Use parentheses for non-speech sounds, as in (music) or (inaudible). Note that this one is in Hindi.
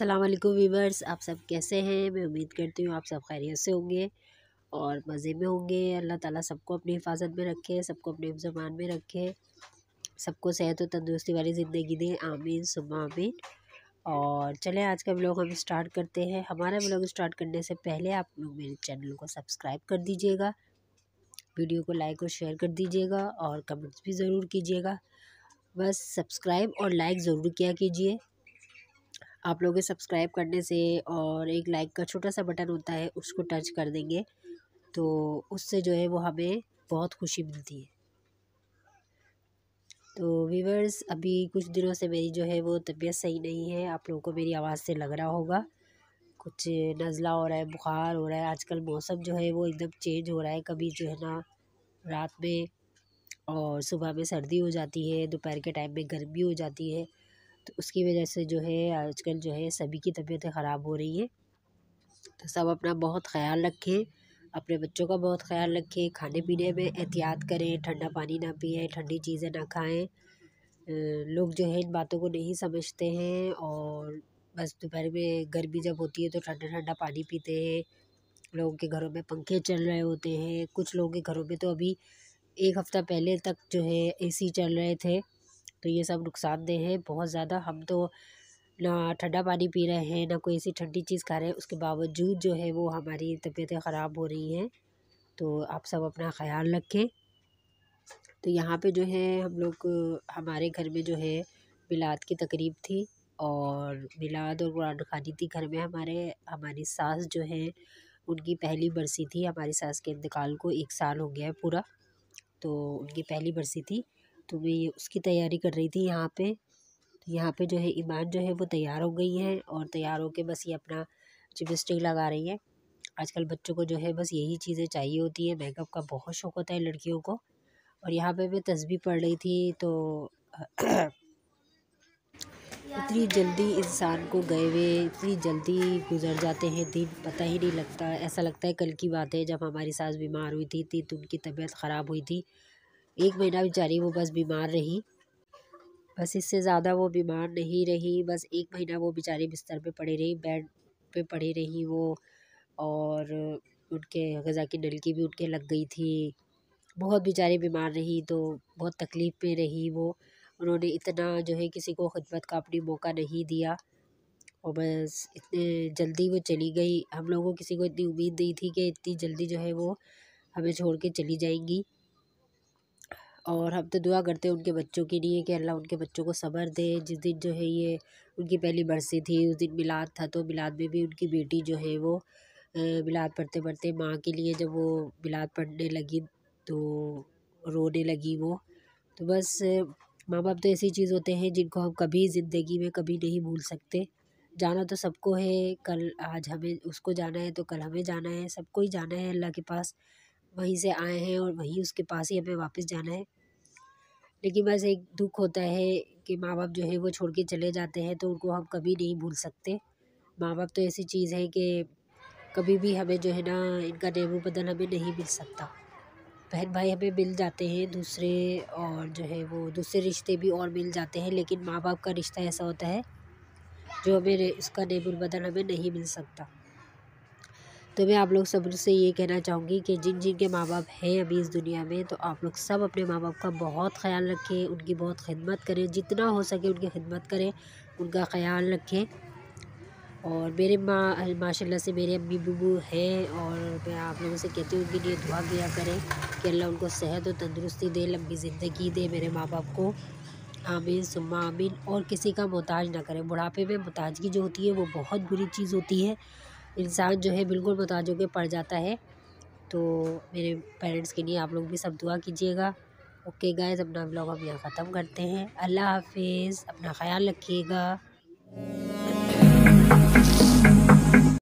असलम वीवर्स आप सब कैसे हैं मैं उम्मीद करती हूँ आप सब खैरियत से होंगे और मज़े में होंगे अल्लाह ताला सबको अपनी हिफाजत में रखे सबको अपने जबान में रखे सबको सेहत और तंदुरुस्ती वाली ज़िंदगी दें आमीन सुबह आमीन और चलें आज का ब्लॉग हम स्टार्ट करते हैं हमारा ब्लॉग स्टार्ट करने से पहले आप लोग मेरे चैनल को सब्सक्राइब कर दीजिएगा वीडियो को लाइक और शेयर कर दीजिएगा और कमेंट्स भी ज़रूर कीजिएगा बस सब्सक्राइब और लाइक ज़रूर किया कीजिए आप लोग सब्सक्राइब करने से और एक लाइक का छोटा सा बटन होता है उसको टच कर देंगे तो उससे जो है वो हमें बहुत खुशी मिलती है तो वीवर्स अभी कुछ दिनों से मेरी जो है वो तबीयत सही नहीं है आप लोगों को मेरी आवाज़ से लग रहा होगा कुछ नज़ला हो रहा है बुखार हो रहा है आजकल मौसम जो है वो एकदम चेंज हो रहा है कभी जो है ना रात में और सुबह में सर्दी हो जाती है दोपहर के टाइम में गर्मी हो जाती है तो उसकी वजह से जो है आजकल जो है सभी की तबीयतें ख़राब हो रही है तो सब अपना बहुत ख्याल रखें अपने बच्चों का बहुत ख्याल रखें खाने पीने में एहतियात करें ठंडा पानी ना पिए ठंडी चीज़ें ना खाएं लोग जो है इन बातों को नहीं समझते हैं और बस दोपहर में गर्मी जब होती है तो ठंडा ठंडा पानी पीते हैं लोगों के घरों में पंखे चल रहे होते हैं कुछ लोगों के घरों में तो अभी एक हफ़्ता पहले तक जो है एसी चल रहे थे तो ये सब नुकसानदेह है बहुत ज़्यादा हम तो ना ठंडा पानी पी रहे हैं ना कोई ऐसी ठंडी चीज़ खा रहे हैं उसके बावजूद जो है वो हमारी तबीयतें ख़राब हो रही हैं तो आप सब अपना ख्याल रखें तो यहाँ पे जो है हम लोग हमारे घर में जो है मिलाद की तकरीब थी और मिलाद और कुरान खानी थी घर में हमारे हमारी सास जो है उनकी पहली बरसी थी हमारी सास के इंतकाल को एक साल हो गया है पूरा तो उनकी पहली बरसी थी तो मैं ये उसकी तैयारी कर रही थी यहाँ पे तो यहाँ पे जो है ईमान जो है वो तैयार हो गई है और तैयार होकर बस ये अपना चिपस्टिक लगा रही है आजकल बच्चों को जो है बस यही चीज़ें चाहिए होती है मेकअप का बहुत शौक होता है लड़कियों को और यहाँ पे मैं तस्वीर पढ़ रही थी तो (clears throat) इतनी जल्दी इंसान को गए हुए इतनी जल्दी गुजर जाते हैं दिन पता ही नहीं लगता ऐसा लगता है कल की बात है जब हमारी सास बीमार हुई थी तो उनकी तबीयत ख़राब हुई थी एक महीना बेचारी वो बस बीमार रही बस इससे ज़्यादा वो बीमार नहीं रही बस एक महीना वो बेचारी बिस्तर पे पड़ी रही बेड पे पड़ी रही वो और उनके गज़ा की नलकी भी उनके लग गई थी बहुत बेचारी बीमार रही तो बहुत तकलीफ़ में रही वो उन्होंने इतना जो है किसी को खिदमत का अपनी मौका नहीं दिया और बस इतने जल्दी वो चली गई हम लोगों को किसी को इतनी उम्मीद नहीं थी कि इतनी जल्दी जो है वो हमें छोड़ के चली जाएंगी और हम तो दुआ करते हैं उनके बच्चों के लिए कि अल्लाह उनके बच्चों को सबर दे जिस दिन जो है ये उनकी पहली बरसी थी उस दिन मिलाद था तो मिलाद में भी उनकी बेटी जो है वो मिलाद पढ़ते पढ़ते माँ के लिए जब वो मिलाद पढ़ने लगी तो रोने लगी वो तो बस माँ बाप तो ऐसी चीज़ होते हैं जिनको हम कभी ज़िंदगी में कभी नहीं भूल सकते जाना तो सबको है कल आज हमें उसको जाना है तो कल हमें जाना है सबको ही जाना है अल्लाह के पास वहीं से आए हैं और वहीं उसके पास ही हमें वापस जाना है लेकिन बस एक दुख होता है कि माँ बाप जो है वो छोड़ के चले जाते हैं तो उनको हम कभी नहीं भूल सकते माँ बाप तो ऐसी चीज़ है कि कभी भी हमें जो है ना इनका नेमो बदल हमें नहीं मिल सकता बहन भाई हमें मिल जाते हैं दूसरे और जो है वो दूसरे रिश्ते भी और मिल जाते हैं लेकिन माँ बाप का रिश्ता ऐसा होता है जो हमें उसका नेबुल बदल हमें नहीं मिल सकता तो मैं आप लोग सब से ये कहना चाहूँगी कि जिन जिन के माँ बाप हैं अभी इस दुनिया में तो आप लोग सब अपने माँ बाप का बहुत ख्याल रखें उनकी बहुत खिदमत करें जितना हो सके उनकी खिदमत करें उनका ख्याल रखें और मेरे माँ माशाल्लाह से मेरे अम्मी बबू हैं और मैं आप लोगों से कहती हूँ उनके लिए दुआ किया करें कि अल्लाह उनको सेहत और तंदुरुस्ती दे लंबी ज़िंदगी दे मेरे माँ बाप को आमीन सुमा आमीन और किसी का मोहताज ना करें बुढ़ापे में मोहताजगी जो होती है वो बहुत बुरी चीज़ होती है इंसान जो है बिल्कुल मुहताजों के पड़ जाता है तो मेरे पेरेंट्स के लिए आप लोग भी सब दुआ कीजिएगा ओके गाइस अपना ब्लॉग हम यहाँ ख़त्म करते हैं अल्लाह हाफिज़ अपना ख्याल रखिएगा